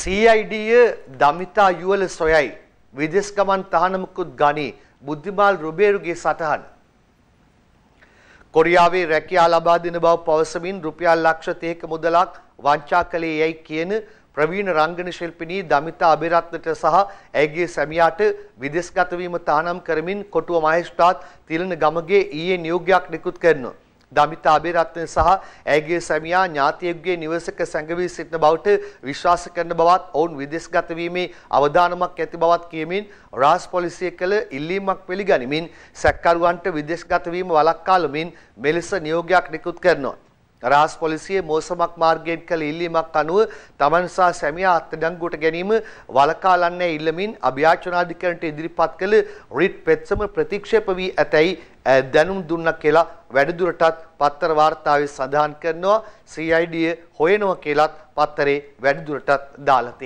CID Damitha යුවල සොයයි විදෙස් ගමන් තහනමකුත් ගනී බුද්ධිමාල් රුබේරුගේ සටහන කොරියාවේ රැකියා ලබා දෙන බව පවසමින් රුපියල් ලක්ෂ 30ක මුදලක් වංචා කළේ යයි කියන ප්‍රවීණ රංගන ශිල්පිනී දමිතා අබේරත්නට සහ ඇගේ සැමියාට විදෙස්ගත වීම තහනම් කරමින් කොටුව මහේස්ත්‍රාත් තිලන ගමගේ ඊයේ නියෝගයක් නිකුත් කරනවා දමිත අබේරත්න සහ ඇගේ සැමියා ඥාතියෙකුගේ නිවසක සැඟවී සිටින බවට විශ්වාස කරන බවත් ඔවුන් විදේශගත වීමේ අවදානමක් ඇති බවත් කියමින් රාජ් පොලිසිය කළ ඉල්ලීමක් පිළිගනිමින් සැකකරුවන්ට විදේශගත වීම වළක්වාලමින් මෙලෙස නියෝගයක් නිකුත් කරනවා. රහස් පොලිසිය මෝසමක් මාර්ගයෙන් කළ ඉල්ලීමක් අනුව තමන් සහ සැමියා අත්අඩංගුවට ගැනීම වලකාලන්නේ ඉල්ලමින් අභියාචනාධිකරණයට ඉදිරිපත් කළ රිට් පෙත්සම ප්‍රතික්ෂේප වී ඇතැයි දැනුම් දුන්නා කියලා වැඩිදුරටත් පත්තර වාර්තාවේ සඳහන් කරනවා CID හොයනවා කියලත් පත්තරේ වැඩිදුරටත් දාලා